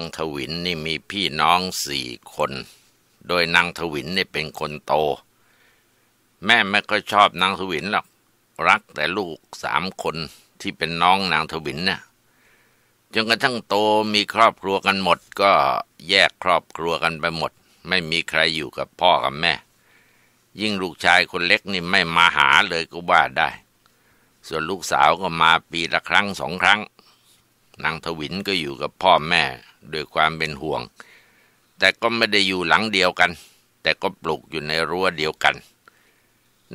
างถวินนี่มีพี่น้องสี่คน โดยนางถวินนี่เป็นคนโต แม่ไม่ค่อยชอบนางถวินหรอก รักแต่ลูกสามคนที่เป็นน้องนางถวินเนะ่ยจนกระทั่งโตมีครอบครัวกันหมดก็แยกครอบครัวกันไปหมด ไม่มีใครอยู่กับพ่อกับแม่ ยิ่งลูกชายคนเล็กนี่ไม่มาหาเลยก็ว่าได้ ส่วนลูกสาวก็มาปีละครั้งสองครั้ง นางทวินก็อยู่กับพ่อแม่ด้วยความเป็นห่วง แต่ก็ไม่ได้อยู่หลังเดียวกัน แต่ก็ปลูกอยู่ในรั้วเดียวกัน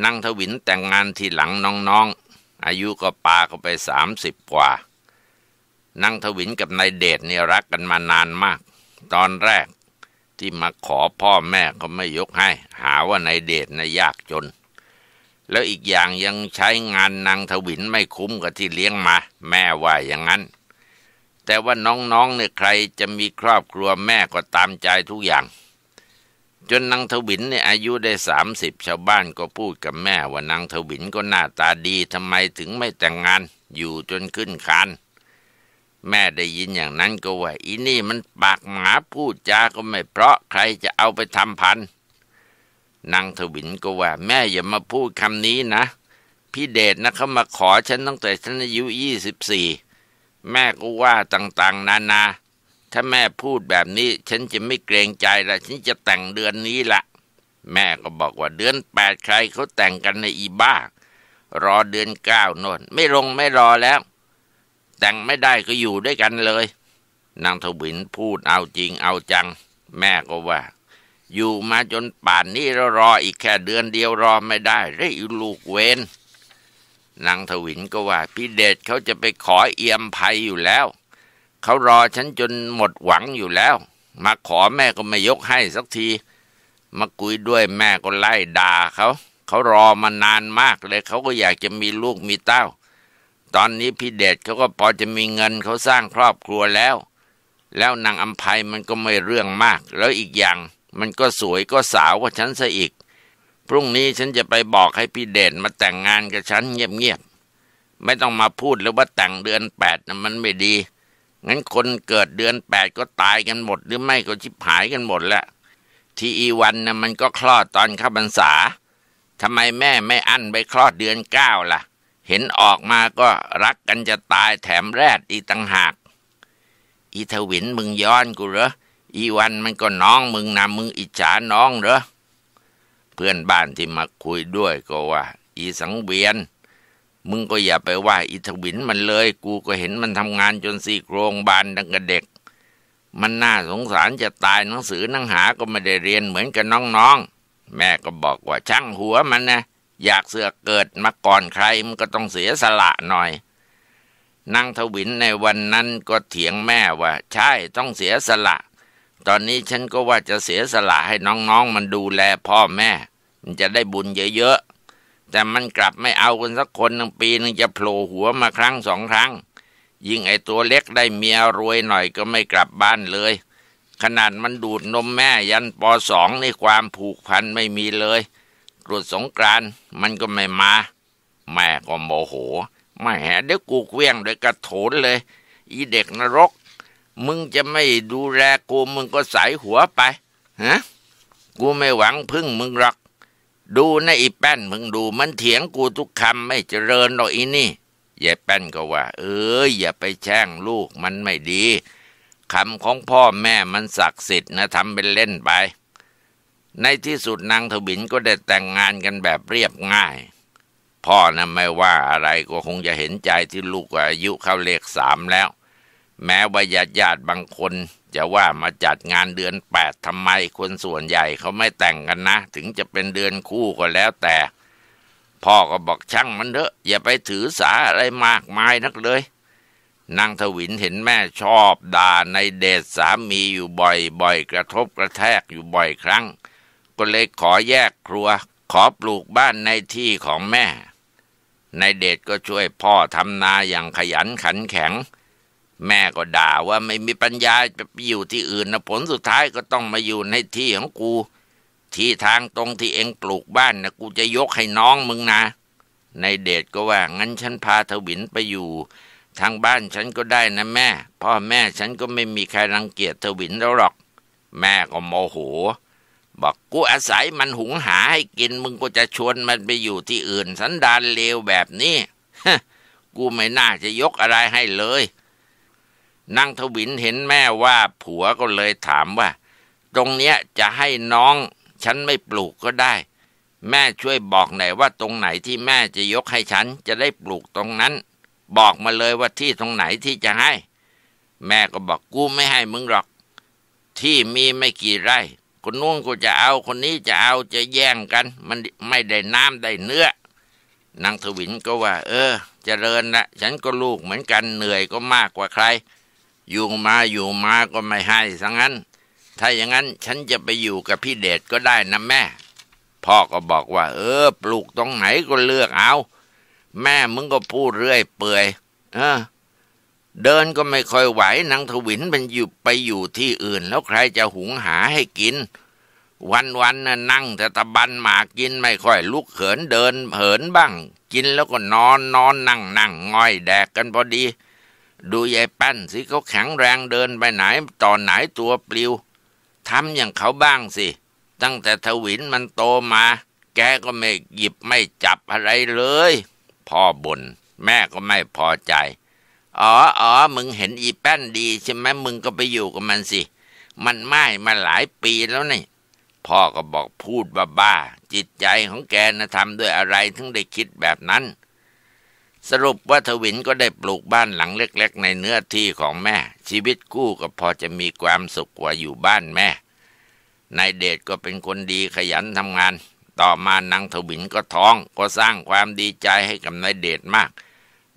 นางทวินแต่งงานที่หลังน้องๆ อายุก็ปาเข้าไปสามสิบกว่านางทวินกับนายเดชเนี่ยรักกันมานานมาก ตอนแรกที่มาขอพ่อแม่ ก็ไม่ยกให้ หาว่านายเดชนายยากจน แล้วอีกอย่างยังใช้งานนางทวินไม่คุ้มกับที่เลี้ยงมา แม่ว่าอย่างนั้นแต่ว่าน้องๆเนี่ยใครจะมีครอบครัวแม่ก็ตามใจทุกอย่าง จนนางทวินเนี่ยอายุได้สามสิบชาวบ้านก็พูดกับแม่ว่านางทวินก็หน้าตาดีทำไมถึงไม่แต่งงานอยู่จนขึ้นคาน แม่ได้ยินอย่างนั้นก็ว่า อีนี่มันปากหมาพูดจาก็ไม่เพราะใครจะเอาไปทำพันนางทวินก็ว่า แม่อย่ามาพูดคำนี้นะ พี่เดชนะเขามาขอฉันตั้งแต่ฉันอายุยี่สิบสี่แม่ก็ว่าต่าง ๆ นานา ถ้าแม่พูดแบบนี้ ฉันจะไม่เกรงใจละฉันจะแต่งเดือนนี้ละแม่ก็บอกว่าเดือนแปดใครเขาแต่งกันในอีบ้า รอเดือนเก้านนไม่ลงไม่รอแล้ว แต่งไม่ได้ก็อยู่ด้วยกันเลย นางทวินพูดเอาจริงเอาจัง แม่ก็ว่า อยู่มาจนป่านนี้เรารอ อีกแค่เดือนเดียวรอไม่ได้เรื่อลูกเวนนางถวินก็ว่าพี่เดชเขาจะไปขอเอี่ยมภัยอยู่แล้วเขารอฉันจนหมดหวังอยู่แล้ว มาขอแม่ก็ไม่ยกให้สักที มาคุยด้วยแม่ก็ไล่ด่าเขาเขารอมานานมากเลยเขาก็อยากจะมีลูกมีเต้า ตอนนี้พี่เดชเขาก็พอจะมีเงินเขาสร้างครอบครัวแล้ว แล้วนางอัมภัยมันก็ไม่เรื่องมาก แล้วอีกอย่างมันก็สวยก็สาวกว่าฉันซะอีกพรุ่งนี้ฉันจะไปบอกให้พี่เด่นมาแต่งงานกับฉันเงียบๆไม่ต้องมาพูดเลยว่าแต่งเดือนแปดนะมันไม่ดีงั้นคนเกิดเดือนแปดก็ตายกันหมดหรือไม่ก็ชิบหายกันหมดแหละทีอีวันนะมันก็คลอดตอนข้าบรรษาทำไมแม่ไม่อั้นไปคลอดเดือนเก้าล่ะ เห็นออกมาก็รักกันจะตายแถมแรดอีตังหากอีทวินมึงย้อนกูเหรออีวันมันก็น้องมึงนะมึงอิจฉาน้องเหรอเพื่อนบ้านที่มาคุยด้วย ก็ว่าอีสังเวียน มึงก็อย่าไปว่าอิทวินมันเลย กูก็เห็นมันทำงานจนสี่โครงบานดังกระเด็ก มันน่าสงสารจะตายหนังสือหนังหาก็ไม่ได้เรียนเหมือนกับน้องๆแม่ก็บอกว่าช่างหัวมันนะอยากเสือเกิดมาก่อนใครมันก็ต้องเสียสละหน่อยนางทวินในวันนั้นก็เถียงแม่ว่า ใช่ต้องเสียสละตอนนี้ฉันก็ว่าจะเสียสละให้น้องๆ มันดูแลพ่อแม่ มันจะได้บุญเยอะๆแต่มันกลับไม่เอาคนสักคนหนึ่งปีนึงจะโผล่หัวมาครั้งสองครั้ง ยิ่งไอตัวเล็กได้เมียรวยหน่อยก็ไม่กลับบ้านเลย ขนาดมันดูดนมแม่ยันปอสองในความผูกพันไม่มีเลยตรวจสงกรานมันก็ไม่มาแม่ก็โมโหไม่แหเดยวกูเวี้ยง้ดยกระโถนเลย อีเด็กนรกมึงจะไม่ดูแลกูมึงก็ใส่หัวไป ฮะ กูไม่หวังพึ่งมึงหรอก ดูนะอีแป้นมึงดูมันเถียงกูทุกคำไม่เจริญหรอกอีนี่ยายแป้นก็ว่า เอออย่าไปแช่งลูกมันไม่ดีคำของพ่อแม่มันศักดิ์สิทธิ์นะทำเป็นเล่นไป ในที่สุดนางทวินก็ได้แต่งงานกันแบบเรียบง่าย พ่อนะไม่ว่าอะไรก็คงจะเห็นใจที่ลูกอายุเข้าเลขสามแล้วแม้ว่าญาติญาติบางคนจะว่ามาจัดงานเดือนแปดทำไมคนส่วนใหญ่เขาไม่แต่งกันนะ ถึงจะเป็นเดือนคู่ก็แล้วแต่ พ่อก็บอกช่างมันเถอะอย่าไปถือสาอะไรมากมายนักเลย นางทวินเห็นแม่ชอบด่าในเดชสามีอยู่บ่อยๆกระทบกระแทกอยู่บ่อยครั้ง ก็เลยขอแยกครัว ขอปลูกบ้านในที่ของแม่ ในเดชก็ช่วยพ่อทำนาอย่างขยันขันแข็งแม่ก็ด่าว่าไม่มีปัญญาจะไปอยู่ที่อื่นนะผลสุดท้ายก็ต้องมาอยู่ในที่ของกู ที่ทางตรงที่เองปลูกบ้านนะกูจะยกให้น้องมึงนะ ในเดชก็ว่า งั้นฉันพาทวินไปอยู่ทางบ้านฉันก็ได้นะแม่ พ่อแม่ฉันก็ไม่มีใครรังเกียจทวินแล้วหรอก แม่ก็โมโหบอกกูอาศัยมันหุงหาให้กินมึงก็จะชวนมันไปอยู่ที่อื่นสันดานเลวแบบนี้กูไม่น่าจะยกอะไรให้เลยนางทวินเห็นแม่ว่าผัวก็เลยถามว่า ตรงเนี้ยจะให้น้อง ฉันไม่ปลูกก็ได้ แม่ช่วยบอกหน่อยว่าตรงไหนที่แม่จะยกให้ฉันจะได้ปลูกตรงนั้น บอกมาเลยว่าที่ตรงไหนที่จะให้ แม่ก็บอกกูไม่ให้มึงหรอก ที่มีไม่กี่ไร่ คนนู้นกูจะเอาคนนี้จะเอาจะแย่งกัน มันไม่ได้น้ำได้เนื้อนางทวินก็ว่า เออจเจริญนะฉันก็ลูกเหมือนกันเหนื่อยก็มากกว่าใครอยู่มาอยู่มาก็ไม่ให้สังนั้น ถ้าอย่างนั้นฉันจะไปอยู่กับพี่เดชก็ได้นะ แม่ พ่อก็บอกว่า เออปลูกตรงไหนก็เลือกเอา แม่มึงก็พูดเรื่อย เปื่อยเออเดินก็ไม่ค่อยไหวนางทวินมันอยู่ไปอยู่ที่อื่น แล้วใครจะหุงหาให้กิน วันวันน่ะนั่งแต่ตะบันหมากินไม่ค่อยลุกเขินเดินเหินบ้าง กินแล้วก็นอนนอนนั่งนั่งง่อยแดกกันพอดีดูยายปั้นสิเขาแข็งแรงเดินไปไหนต่อไหนตัวปลิวทำอย่างเขาบ้างสิ ตั้งแต่ทวินมันโตมาแกก็ไม่หยิบไม่จับอะไรเลยพ่อบน่นแม่ก็ไม่พอใจ อ๋ออ๋อมึงเห็นอีแป้นดีใช่ไหมมึงก็ไปอยู่กับมันสิ มันไม่มาหลายปีแล้วนี่ พ่อก็บอกพูดบ้าๆจิตใจของแกนะทำด้วยอะไร ถึงได้คิดแบบนั้นสรุปว่าทวินก็ได้ปลูกบ้านหลังเล็ก ๆในเนื้อที่ของแม่ ชีวิตคู่ก็พอจะมีความสุขกว่าอยู่บ้านแม่นายเดชก็เป็นคนดีขยันทำงาน ต่อมานางทวินก็ท้องก็สร้างความดีใจให้กับนายเดชมาก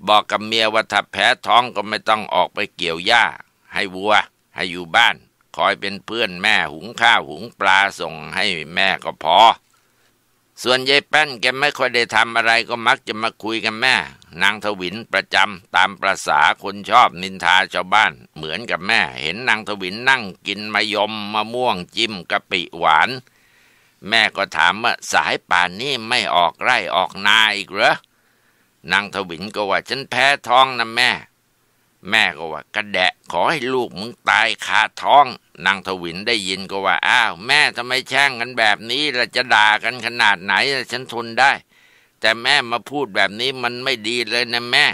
บอกกับเมียว่าถ้าแพ้ท้องก็ไม่ต้องออกไปเกี่ยวหญ้า ให้วัวให้อยู่บ้าน คอยเป็นเพื่อนแม่หุงข้าวหุงปลาส่งให้แม่ก็พอ ส่วนยายแป้นแกไม่ค่อยได้ทำอะไรก็มักจะมาคุยกับแม่นางทวินประจำตามประษาคนชอบนินทาชาวบ้าน เหมือนกับแม่ เห็นนางทวินนั่งกินมะยมมะม่วงจิ้มกะปิหวาน แม่ก็ถามว่าสายป่านนี้ไม่ออกไร่ออกนาอีกเหรอนางทวินก็ว่า ฉันแพ้ท้องนะแม่ แม่ก็ว่ากระแดะขอให้ลูกมึงตายคาท้อง นางทวินได้ยินก็ว่าอ้าว แม่ทำไมแช่งกันแบบนี้ละจะด่ากันขนาดไหนฉันทนได้แต่แม่มาพูดแบบนี้มันไม่ดีเลยนะแม่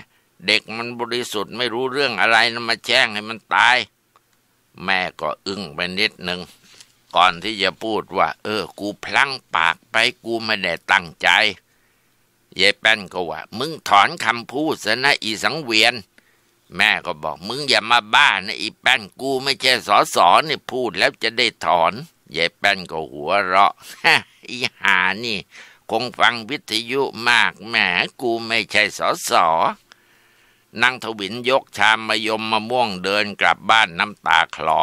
เด็กมันบริสุทธิ์ไม่รู้เรื่องอะไรนะมาแช่งให้มันตาย แม่ก็อึ้งไปนิดหนึ่งก่อนที่จะพูดว่า เออ กูพลั้งปากไปกูไม่ได้ตั้งใจยายแป้นก็ว่ามึงถอนคำพูดซะนะอีสังเวียน แม่ก็บอกมึงอย่ามาบ้านะอีแป้นกูไม่ใช่สอสอนี่พูดแล้วจะได้ถอนยายแป้นก็หัวเราะฮะอีหานี่งฟังวิทยุมากแหมกูไม่ใช่สอสอนางทวินยกชามมายมมะม่วงเดินกลับบ้านน้ำตาคลอ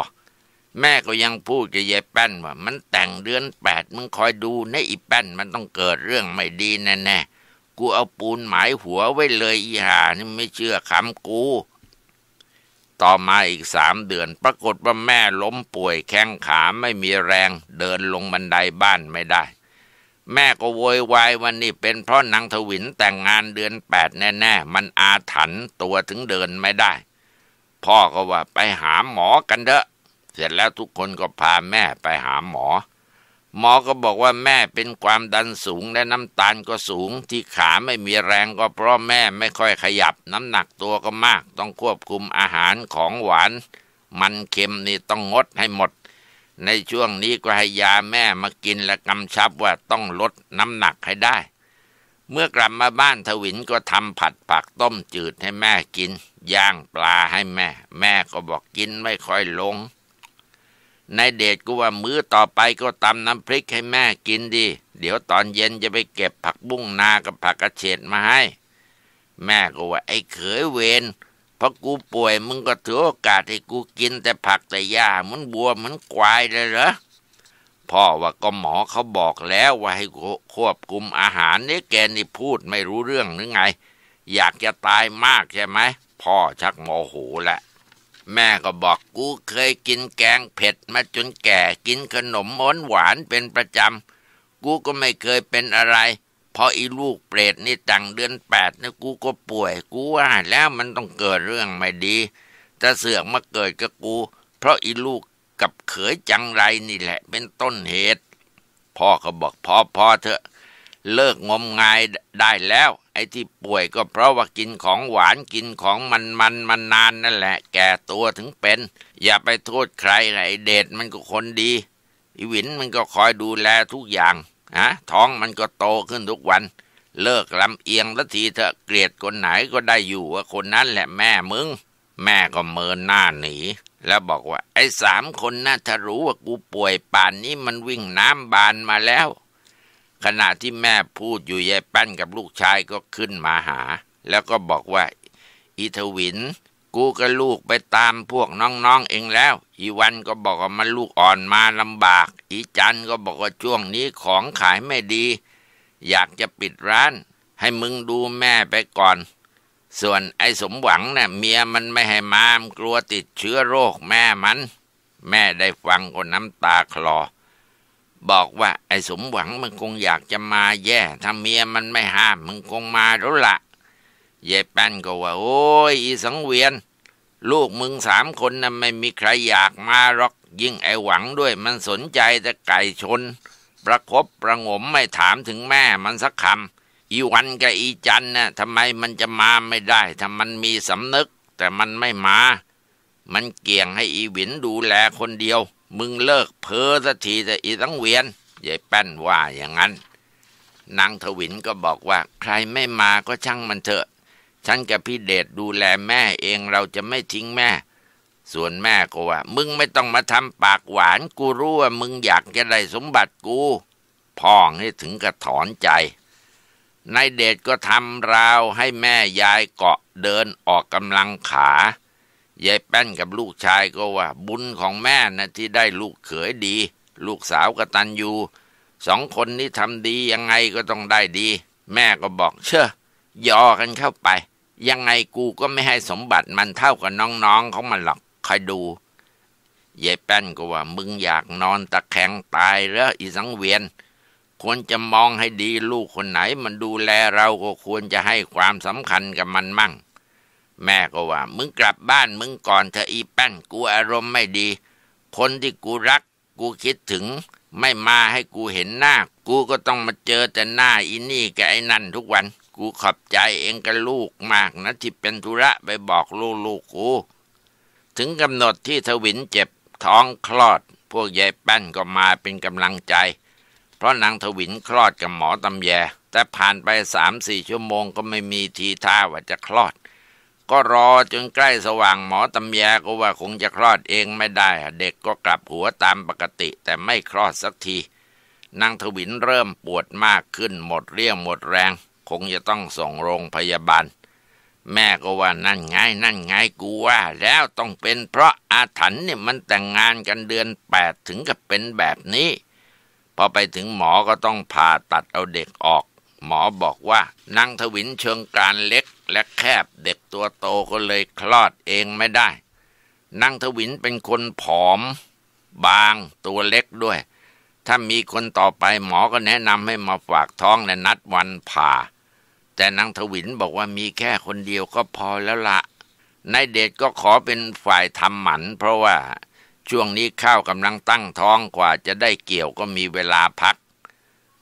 แม่ก็ยังพูดกับยายแป้นว่ามันแต่งเดือนแปดมึงคอยดูนะอีแป้นมันต้องเกิดเรื่องไม่ดีแน่ๆกูเอาปูนหมายหัวไว้เลยอีหานี่ไม่เชื่อคำกู ต่อมาอีกสามเดือนปรากฏว่าแม่ล้มป่วยแข้งขาไม่มีแรง เดินลงบันไดบ้านไม่ได้แม่ก็โวยวายวันนี้เป็นเพราะนางถวินแต่งงานเดือนแปดแน่ๆ มันอาถรรพ์ตัวถึงเดินไม่ได้ พ่อก็ว่าไปหาหมอกันเถอะเสร็จแล้วทุกคนก็พาแม่ไปหาหมอ หมอก็บอกว่าแม่เป็นความดันสูงและน้ำตาลก็สูงที่ขาไม่มีแรงก็เพราะแม่ไม่ค่อยขยับน้ำหนักตัวก็มาก ต้องควบคุมอาหารของหวาน มันเค็มนี่ต้องงดให้หมดในช่วงนี้ก็ให้ยาแม่มากินและกำชับว่าต้องลดน้ำหนักให้ได้ เมื่อกลับมาบ้านทวินก็ทำผัดผักต้มจืดให้แม่กิน ย่างปลาให้แม่ แม่ก็บอกกินไม่ค่อยลงนายเดชก็ว่ามื้อต่อไปก็ตำน้ำพริกให้แม่กินดี เดี๋ยวตอนเย็นจะไปเก็บผักบุ้งนากับผักกระเฉดมาให้ แม่ก็ว่าไอ้เขยเวนพราะกูป่วยมึงก็ถือโอกาสให้กูกินแต่ผักแต่หญ้าเหมือนบัวเหมือนควายเลยเหรอ พ่อว่าก็หมอเขาบอกแล้วว่าให้ควบคุมอาหารนี่แกนี่พูดไม่รู้เรื่องหรือไง อยากจะตายมากใช่ไหม พ่อชักโมโหแหละ แม่ก็บอกกูเคยกินแกงเผ็ดมาจนแก่กินขนมม้อนหวานเป็นประจำ กูก็ไม่เคยเป็นอะไรพออีลูกเปรตนี่ตั้งเดือนแปดนี่กูก็ป่วยกูว่าแล้วมันต้องเกิดเรื่องไม่ดีจะเสือกมาเกิดกับกู เพราะอีลูกกับเขยจังไรนี่แหละ เป็นต้นเหตุพ่อก็บอกพ่อพ่อเถอะ เลิกงมงายได้แล้ว ไอ้ที่ป่วยก็เพราะว่ากินของหวานกินของมันมันมันนานนั่นแหละ แก่ตัวถึงเป็น อย่าไปโทษใครไอ้เดชมันก็คนดีอีวินมันก็คอยดูแลทุกอย่างอะท้องมันก็โตขึ้นทุกวัน เลิกลำเอียงละทีเถอะเกลียดคนไหนก็ได้อยู่ว่าคนนั้นแหละแม่มึง แม่ก็เมินหน้าหนี แล้วบอกว่าไอ้สามคนน่าจะรู้ว่ากูป่วยป่านนี้มันวิ่งน้ำบานมาแล้ว ขณะที่แม่พูดอยู่ยายแป้นกับลูกชายก็ขึ้นมาหา แล้วก็บอกว่าอีทวินกูกับลูกไปตามพวกน้องๆเองแล้ว อีวันก็บอกว่ามันลูกอ่อนมาลำบาก อีจันก็บอกว่าช่วงนี้ของขายไม่ดี อยากจะปิดร้านให้มึงดูแม่ไปก่อน ส่วนไอ้สมหวังเนะ่ยเมียมันไม่ให้มามกลัวติดเชื้อโรคแม่มัน แม่ได้ฟังก็น้ำตาคลอ บอกว่าไอ้สมหวังมันคงอยากจะมาแย่ ถ้าเมียมันไม่ห้าม มึงคงมาแล้วละ่ะเยแป้นก็ว่า โอ้ยอีสังเวียน ลูกมึงสามคนนะ่ะไม่มีใครอยากมาหรอก ยิ่งไอหวังด้วย มันสนใจแต่ไก่ชน ประครบประงมไม่ถามถึงแม่มันสักคำอีวันกับอีจันนะ่ะทำไมมันจะมาไม่ได้ถ้ามันมีสำนึก แต่มันไม่มา มันเกี่ยงให้อีหวินดูแลคนเดียว มึงเลิกเพ้อสักทีแต่อีสังเวียนยายแป้นว่าอย่างนั้นนางทวินก็บอกว่า ใครไม่มาก็ช่างมันเถอะฉันกับพี่เดชดูแลแม่เองเราจะไม่ทิ้งแม่ ส่วนแม่ก็ว่า มึงไม่ต้องมาทำปากหวานกูรู้ว่ามึงอยากจะได้สมบัติกู พ่องนี่ถึงกับถอนใจนายเดชก็ทำราวให้แม่ยายเกาะเดินออกกำลังขายายแป้นกับลูกชายก็ว่า บุญของแม่นะที่ได้ลูกเขยดี ลูกสาวกตันยูสองคนนี้ทำดี ยังไงก็ต้องได้ดี แม่ก็บอก เชื่อยอกันเข้าไปยังไงกูก็ไม่ให้สมบัติมันเท่ากับน้องๆของมันหรอกคอยดูยายแป้นก็ว่า มึงอยากนอนตะแคงตายเหรออีสังเวียนควรจะมองให้ดีลูกคนไหน มันดูแลเราก็ควรจะให้ความสำคัญกับมันมั่ง แม่ก็ว่า มึงกลับบ้านมึงก่อนเธออีแป้นกูอารมณ์ไม่ดี คนที่กูรัก กูคิดถึงไม่มาให้กูเห็นหน้า กูก็ต้องมาเจอแต่หน้าอีนี่กับไอ้นั่นทุกวันกูขอบใจเอง กับลูกมากนะ ที่เป็นธุระไปบอกลูกลูกกูถึงกำหนดที่ทวินเจ็บท้องคลอด พวกยายแป้นก็มาเป็นกำลังใจ เพราะนางทวินคลอดกับหมอตำแยแต่ผ่านไปสามสี่ชั่วโมงก็ไม่มีทีท่าว่าจะคลอด ก็รอ จนใกล้สว่างหมอตำแยก็ว่าคงจะคลอดเองไม่ได้เด็กก็กลับหัวตามปกติแต่ไม่คลอดสักทีนางทวินเริ่มปวดมากขึ้นหมดเรี่ยวหมดแรงคงจะต้องส่งโรงพยาบาลแม่ก็ว่านั่นไงนั่นไงกูว่าแล้วต้องเป็นเพราะอาถรรพ์เนี่ยมันแต่งงานกันเดือนแปดถึงกับเป็นแบบนี้ พอไปถึงหมอก็ต้องผ่าตัดเอาเด็กออก หมอบอกว่านางทวินเชิงการเล็กและแคบเด็กตัวโตก็เลยคลอดเองไม่ได้นางทวินเป็นคนผอม บางตัวเล็กด้วย ถ้ามีคนต่อไปหมอก็แนะนำให้มาฝากท้องและนัดวันผ่าแต่นางถวินบอกว่ามีแค่คนเดียวก็พอแล้วละนายเดชก็ขอเป็นฝ่ายทำหมันเพราะว่า ช่วงนี้ข้าวกำลังตั้งท้องกว่าจะได้เกี่ยวก็มีเวลาพัก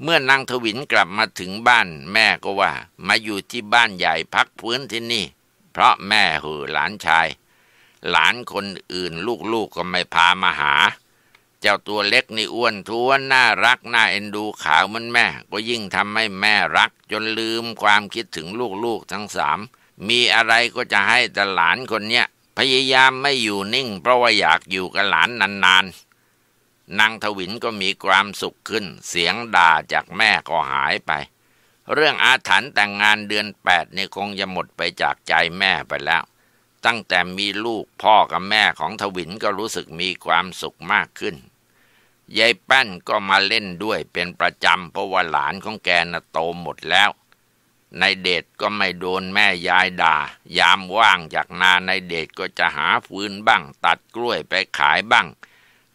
เมื่อนางถวินกลับมาถึงบ้าน แม่ก็ว่า มาอยู่ที่บ้านใหญ่พักพื้นที่นี่ เพราะแม่หือหลานชาย หลานคนอื่นลูกๆกก็ไม่พามาหาเจ้าตัวเล็กนี่อ้วนท้วนน่ารัก น่าเอ็นดูขาวเหมือนแม่ ก็ยิ่งทำให้แม่รักจนลืมความคิดถึงลูกๆทั้งสามมีอะไรก็จะให้แต่หลานคนเนี้ยพยายามไม่อยู่นิ่ง เพราะว่าอยากอยู่กับหลานนานๆ นางทวินก็มีความสุขขึ้น เสียงด่าจากแม่ก็หายไป เรื่องอาถรรพ์แต่งงานเดือนแปดนี่คงจะหมดไปจากใจแม่ไปแล้ว ตั้งแต่มีลูกพ่อกับแม่ของทวินก็รู้สึกมีความสุขมากขึ้นยายแป้นก็มาเล่นด้วยเป็นประจำเพราะว่าหลานของแกน่ะโตหมดแล้วนายเดชก็ไม่โดนแม่ยายด่า ยามว่างจากนานายเดชก็จะหาฟืนบ้าง ตัดกล้วยไปขายบ้าง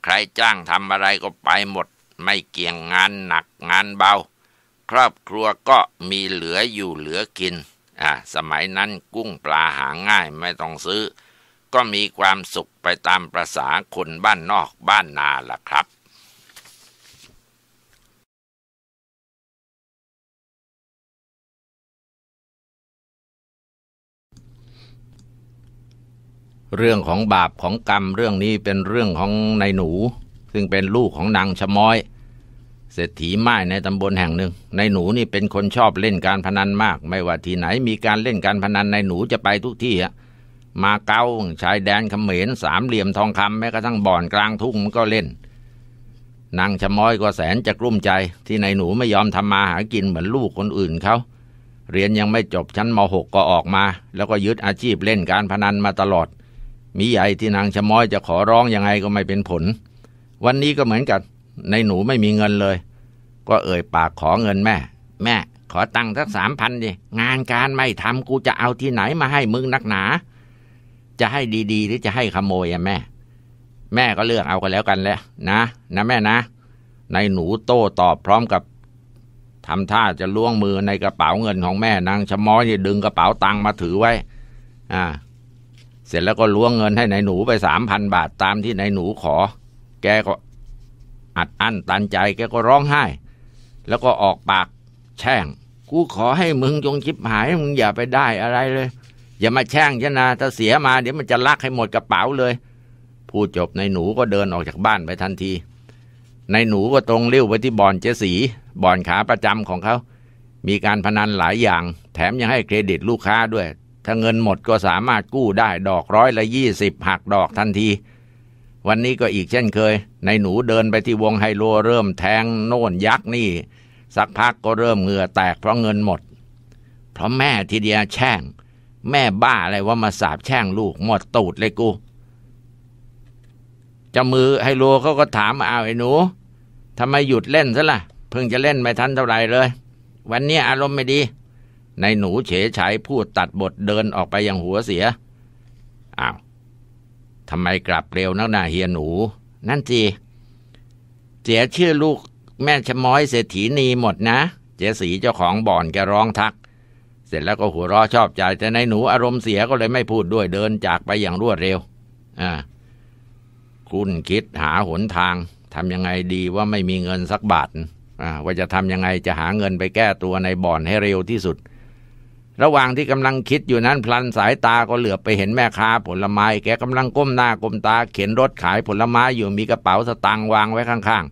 ใครจ้างทำอะไรก็ไปหมด ไม่เกี่ยงงานหนักงานเบา ครอบครัวก็มีเหลืออยู่เหลือกินอ่าสมัยนั้นกุ้งปลาหาง่ายไม่ต้องซื้อ ก็มีความสุขไปตามประษาคนบ้านนอกบ้านนาล่ะครับเรื่องของบาปของกรรมเรื่องนี้เป็นเรื่องของนายหนูซึ่งเป็นลูกของนางชะม้อยเศรษฐีไม้ในตำบลแห่งหนึ่งนายหนูนี่เป็นคนชอบเล่นการพนันมาก ไม่ว่าที่ไหนมีการเล่นการพนันนายหนูจะไปทุกที่อะมาเก้าชายแดนเขมรสามเหลี่ยมทองคำแม้กระทั่งบ่อนกลางทุ่งมันก็เล่นนางชะม้อยก็แสนจะกลุ้มใจ ที่นายหนูไม่ยอมทำมาหากินเหมือนลูกคนอื่นเขาเรียนยังไม่จบชั้นม .6 ก็ออกมา แล้วก็ยึดอาชีพเล่นการพนันมาตลอดมีใหญ่ที่นางชะม้อยจะขอร้องยังไงก็ไม่เป็นผล วันนี้ก็เหมือนกัน ในหนูไม่มีเงินเลย ก็เอ่ย ปากขอเงินแม่ แม่ขอตังค์สักสามพันดิงานการไม่ทำกูจะเอาที่ไหนมาให้มึงนักหนา จะให้ดีๆหรือจะให้ขโมยอะแม่ แม่ก็เลือกเอากันแล้วกันแหละนะนะแม่นะ ในหนูโต้ตอบพร้อมกับทำท่าจะล้วงมือในกระเป๋าเงิน ของแม่นางชะม้อยดึงกระเป๋าตังค์มาถือไว้ อ่าเสร็จแล้วก็ล้วงเงินให้นายหนูไปสามพันบาทตามที่นายหนูขอ แกก็อัดอั้นตันใจแกก็ร้องไห้ แล้วก็ออกปากแช่งกูขอให้มึงจงชิบหายมึงอย่าไปได้อะไรเลย อย่ามาแช่งฉันนะถ้าเสียมา เดี๋ยวมันจะลักให้หมดกระเป๋าเลยพูดจบนายหนูก็เดินออกจากบ้านไปทันทีนายหนูก็ตรงเลี้ยวไปที่บ่อนเจสี บ่อนขาประจำของเขา มีการพนันหลายอย่าง แถมยังให้เครดิตลูกค้าด้วยถ้าเงินหมดก็สามารถกู้ได้ดอกร้อยละยี่สิบหักดอกทันที วันนี้ก็อีกเช่นเคย ในหนูเดินไปที่วงไฮโลเริ่มแทง โน่นยักษ์นี่สักพักก็เริ่มเหงื่อแตกเพราะเงินหมด เพราะแม่ทีเดียแช่งแม่บ้าอะไรว่ามาสาบแช่งลูกหมดตูดเลยกูจะมือไฮโลเขาก็ถามเอาไอ้หนูทำไมหยุดเล่นซะละ่ะเพิ่งจะเล่นไม่ทันเท่าไหร่เลย วันนี้อารมณ์ไม่ดีในหนูเฉยฉายพูดตัดบทเดินออกไปยังหัวเสีย อ้าว ทำไมกลับเร็ว นักหนาเฮียหนู นั่นจีเจียชื่อลูกแม่ชะม้อยเศรษฐีนีหมดนะ เจสีเจ้าของบ่อนแกร้องทัก เสร็จแล้วก็หัวเราะชอบใจ แต่ในหนูอารมณ์เสียก็เลยไม่พูดด้วยเดินจากไปอย่างรวดเร็วอ่าคุณคิดหาหนทางทำยังไงดีว่าไม่มีเงินสักบาท อ่า ว่าจะทำยังไงจะหาเงินไปแก้ตัวในบ่อนให้เร็วที่สุดระหว่างที่กำลังคิดอยู่นั้นพลันสายตาก็เหลือบไปเห็นแม่ค้าผลไม้ แกกำลังก้มหน้าก้มตา เข็นรถขายผลไม้อยู่มีกระเป๋าสตางค์วางไว้ข้าง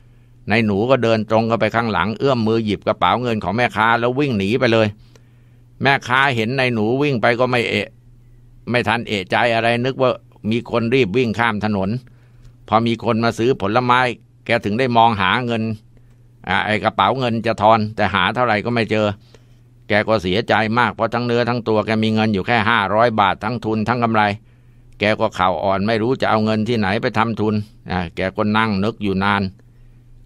ๆในหนูก็เดินตรงเข้าไปข้างหลังเอื้อมมือหยิบกระเป๋าเงินของแม่ค้าแล้ววิ่งหนีไปเลย แม่ค้าเห็นในหนูวิ่งไปก็ไม่เอะ ไม่ทันเอะใจอะไรนึกว่ามีคนรีบวิ่งข้ามถนน พอมีคนมาซื้อผลไม้ แกถึงได้มองหาเงินอไอกระเป๋าเงินจะทอน แต่หาเท่าไหร่ก็ไม่เจอแกก็เสียใจมากเพราะทั้งเนื้อทั้งตัวแกมีเงินอยู่แค่ห้าร้อยบาททั้งทุนทั้งกำไร แกก็เข่าอ่อนไม่รู้จะเอาเงินที่ไหนไปทำทุนอ่แกก็นั่งนึกอยู่นาน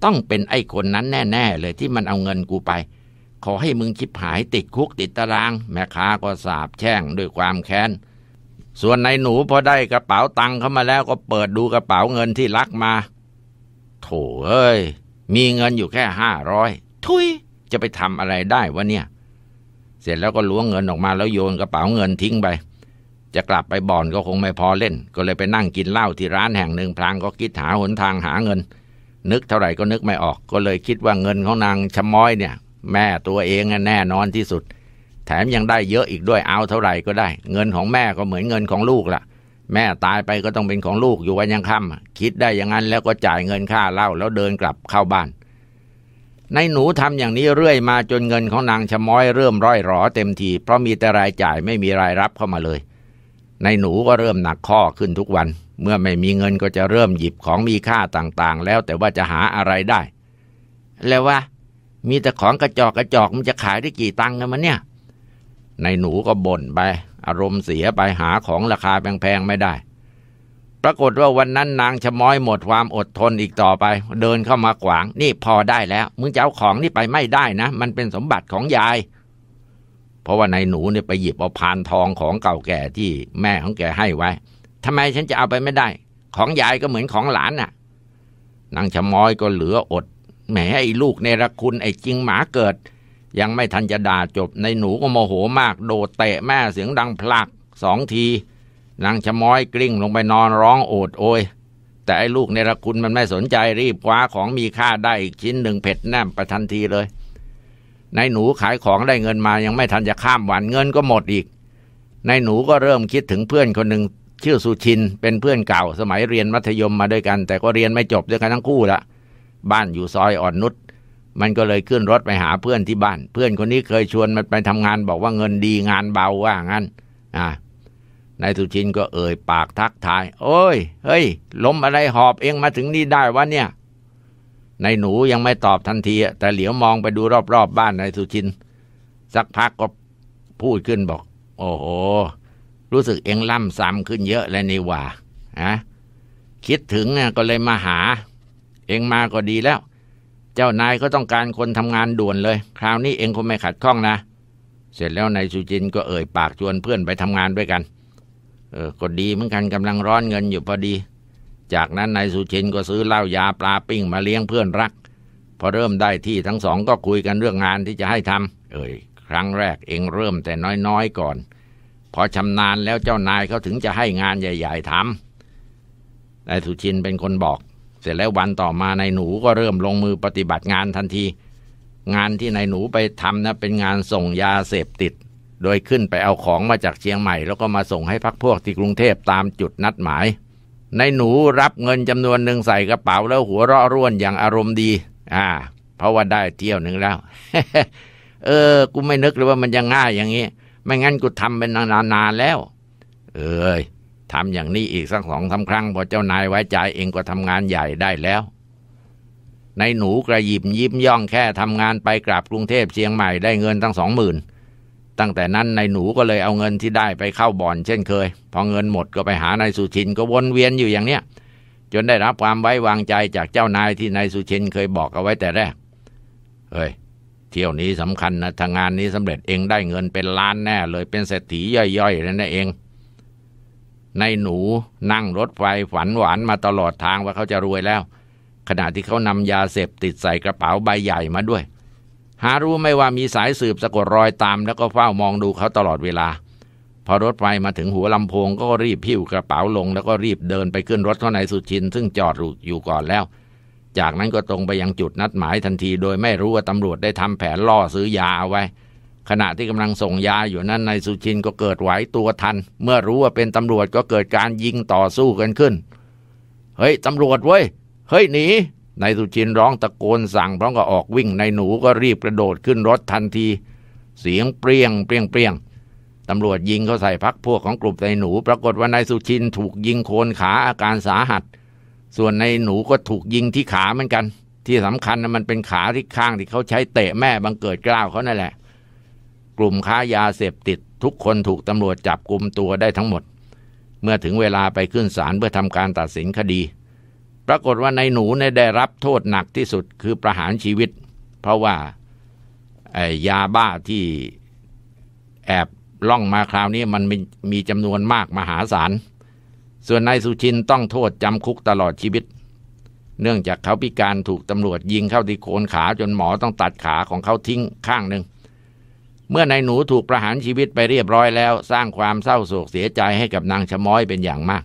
ต้องเป็นไอ้คนนั้นแน่ๆเลยที่มันเอาเงินกูไป ขอให้มึงชิบหายติดคุกติดตาราง แม่ค้าก็สาบแช่งด้วยความแค้นส่วนนายหนูพอได้กระเป๋าตังค์เข้ามาแล้วก็เปิดดูกระเป๋าเงินที่ลักมาโถเอ้ยมีเงินอยู่แค่ห้าร้อยทุยจะไปทำอะไรได้วะเนี่ยเสร็จแล้วก็ล้วงเงินออกมาแล้วโยนกระเป๋าเงินทิ้งไป จะกลับไปบ่อนก็คงไม่พอเล่น ก็เลยไปนั่งกินเหล้าที่ร้านแห่งหนึ่งพลางก็คิดหาหนทางหาเงิน นึกเท่าไหร่ ก็นึกไม่ออก ก็เลยคิดว่าเงินของนางชะม้อยเนี่ย แม่ตัวเองแน่นอนที่สุด แถมยังได้เยอะอีกด้วยเอาเท่าไหร่ก็ได้ เงินของแม่ก็เหมือนเงินของลูกละ่ะ แม่ตายไปก็ต้องเป็นของลูกอยู่วันยังค่ำคิดได้อย่างนั้นแล้วก็จ่ายเงินค่าเหล้าแล้วเดินกลับเข้าบ้านนายหนูทำอย่างนี้เรื่อยมาจนเงินของนางชะม้อยเริ่มร้อยหรอเต็มทีเพราะมีแต่รายจ่ายไม่มีรายรับเข้ามาเลยนายหนูก็เริ่มหนักข้อขึ้นทุกวัน เมื่อไม่มีเงินก็จะเริ่มหยิบของมีค่าต่างๆ แล้วแต่ว่าจะหาอะไรได้ แล้วว่า มีแต่ของกระจอกกระจอกมันจะขายได้กี่ตังค์กันมันเนี่ยนายหนูก็บ่นไปอารมณ์เสียไปหาของราคาแพงๆไม่ได้ปรากฏว่าวันนั้นนางชะม้อยหมดความอดทนอีกต่อไป เดินเข้ามาขวาง นี่พอได้แล้วมึงจะเอาของนี่ไปไม่ได้นะ มันเป็นสมบัติของยาย เพราะว่านายหนูเนี่ยไปหยิบเอาพานทองของเก่าแก่ที่ แม่ของแกให้ไว้ ทำไมฉันจะเอาไปไม่ได้ ของยายก็เหมือนของหลานน่ะนางชะม้อยก็เหลืออดแหมไอ้ลูกเนรคุณไอ้จริงหมาเกิด ยังไม่ทันจะด่าจบในหนูก็โมโหมาก โดดเตะแม่เสียงดังพลักสองทีนางชะม้อยกลิ้งลงไปนอนร้องโอดโอย แต่ไอ้ลูกเนรคุณมันไม่สนใจรีบคว้าของมีค่าได้อีกชิ้นหนึ่งเผ็ดแนมประทันทีเลยนายหนูขายของได้เงินมายังไม่ทันจะข้ามวันเงินก็หมดอีกนายหนูก็เริ่มคิดถึงเพื่อนคนหนึ่งชื่อสุชินเป็นเพื่อนเก่าสมัยเรียนมัธยมมาด้วยกัน แต่ก็เรียนไม่จบด้วยกันทั้งคู่ละบ้านอยู่ซอยอ่อนนุชมันก็เลยขึ้นรถไปหาเพื่อนที่บ้าน เพื่อนคนนี้เคยชวนมันไปทำงานบอกว่าเงินดีงานเบาว่างั้น อ่านายสุชินก็เอ่ยปากทักทาย โอ้ย เฮ้ย ล้มอะไรหอบเองมาถึงนี่ได้วะเนี่ย นายหนูยังไม่ตอบทันทีแต่เหลียวมองไปดูรอบๆบบ้านนายสุชินสักพักก็พูดขึ้นบอก โอ้โห รู้สึกเองล่ำซ้ำขึ้นเยอะเลยนี่ว่าฮะ คิดถึงเนี่ยก็เลยมาหา เองมาก็ดีแล้ว เจ้านายก็ต้องการคนทำงานด่วนเลย คราวนี้เองคงไม่ขัดข้องนะ เสร็จแล้วนายสุจินก็เอ่ยปากชวนเพื่อนไปทำงานด้วยกันเออก็ดีเหมือนกันกำลังร้อนเงินอยู่พอดี จากนั้นนายสุชินก็ซื้อเหล้ายาปลาปิ้งมาเลี้ยงเพื่อนรักพอเริ่มได้ที่ทั้งสองก็คุยกันเรื่องงานที่จะให้ทำ เอ่ยครั้งแรกเองเริ่มแต่น้อยๆ ก่อนพอชำนาญแล้วเจ้านายเขาถึงจะให้งานใหญ่ๆทำนายสุชินเป็นคนบอก เสร็จแล้ววันต่อมานายหนูก็เริ่มลงมือปฏิบัติงานทันที งานที่นายหนูไปทำนะเป็นงานส่งยาเสพติดโดยขึ้นไปเอาของมาจากเชียงใหม่แล้วก็มาส่งให้พักพวกที่กรุงเทพตามจุดนัดหมาย ในหนูรับเงินจำนวนหนึ่งใส่กระเป๋าแล้ว หัวเราะร่วนอย่างอารมณ์ดี อ่า เพราะว่าได้เที่ยวหนึ่งแล้ว เออกูไม่นึกเลยว่ามันจะง่ายอย่างนี้ ไม่งั้นกูทำเป็นนานๆแล้ว เออยทำอย่างนี้อีกสักสองสาครั้งพอเจ้านายไว้ใจ เองก็ทำงานใหญ่ได้แล้ว ในหนูกระยิบยิ้มย่องแค่ทำงานไปกราบกรุงเทพเชียงใหม่ ได้เงินตั้งสองหมื่นตั้งแต่นั้นนายหนูก็เลยเอาเงินที่ได้ไปเข้าบ่อน เช่นเคย พอเงินหมดก็ไปหานายสุชินก็วนเวียนอยู่อย่างเนี้ยจนได้รับความไว้วางใจจากเจ้านายที่นายสุชินเคยบอกเอาไว้แต่แรกเฮ้ยเที่ยวนี้สำคัญนะทางงานนี้สำเร็จเองได้เงินเป็นล้านแน่เลยเป็นเศรษฐีย่อยๆนั่นเองนายหนูนั่งรถไฟฝันหวานมาตลอดทางว่าเขาจะรวยแล้วขณะที่เขานำยาเสพติดใส่กระเป๋าใบใหญ่มาด้วยหารู้ไม่ว่ามีสายสืบสะกดรอยตามแล้วก็เฝ้ามองดูเขาตลอดเวลา พอรถไฟมาถึงหัวลำโพงก็รีบพิ้วกระเป๋าลง แล้วก็รีบเดินไปขึ้นรถข้องนสุชินซึ่งจอดอยู่ก่อนแล้ว จากนั้นก็ตรงไปยังจุดนัดหมายทันทีโดยไม่รู้ว่าตำรวจได้ทำแผนล่อซื้อยาเอาไว้ ขณะที่กำลังส่งยาอยู่นั้นนายสุชินก็เกิดไหวตัวทัน เมื่อรู้ว่าเป็นตำรวจก็เกิดการยิงต่อสู้กันขึ้น เฮ้ยตำรวจเว้ยเฮ้ยหนีนายสุชินร้องตะโกนสั่งพร้อมกับออกวิ่งนายหนูก็รีบกระโดดขึ้นรถทันที เสียงเปรียงเปรียงเปรียงตำรวจยิงเขาใส่พักพวกของกลุ่มนายหนูปรากฏว่านายสุชินถูกยิงโคนขาอาการสาหัส ส่วนนายหนูก็ถูกยิงที่ขาเหมือนกัน ที่สำคัญนะมันเป็นขาที่ข้างที่เขาใช้เตะแม่บังเกิดกล้าวเขานั่นแหละกลุ่มค้ายาเสพติดทุกคนถูกตำรวจจับกลุ่มตัวได้ทั้งหมด เมื่อถึงเวลาไปขึ้นศาลเพื่อทำการตัดสินคดีปรากฏว่าในหนูเนี่ยได้รับโทษหนักที่สุดคือประหารชีวิต เพราะว่ายาบ้าที่แอบล่องมาคราวนี้มันมมีจำนวนมากมหาศาลส่วนนายสุชินต้องโทษจำคุกตลอดชีวิต เนื่องจากเขาพิการถูกตำรวจยิงเข้าที่โคนขาจนหมอต้องตัดขาของเขาทิ้งข้างหนึ่งเมื่อนายหนูถูกประหารชีวิตไปเรียบร้อย แล้ว สร้างความเศร้าโศกเสียใจให้กับนางชะม้อยเป็นอย่างมาก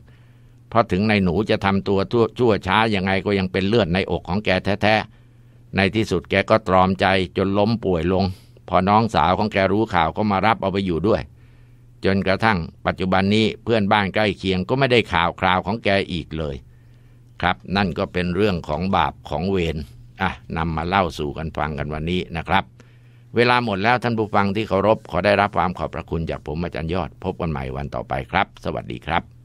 พราะถึงในหนูจะทำตัวชั่วช้ายังไงก็ยังเป็นเลือดในอกของแกแท้ๆ ในที่สุดแกก็ตรอมใจ จนล้มป่วยลง พอน้องสาวของแกรู้ข่าวก็มารับเอาไปอยู่ด้วย จนกระทั่งปัจจุบันนี้เพื่อนบ้านใกล้เคียงก็ไม่ได้ข่าวคราวของแกอีกเลย ครับ นั่นก็เป็นเรื่องของบาปของเวรอ่ะนำมาเล่าสู่กันฟังกันวันนี้นะครับ เวลาหมดแล้วท่านผู้ฟังที่เคารพ ขอได้รับความขอบพระคุณจากผมอาจารย์ยอด พบกันใหม่วันต่อไปครับ สวัสดีครับ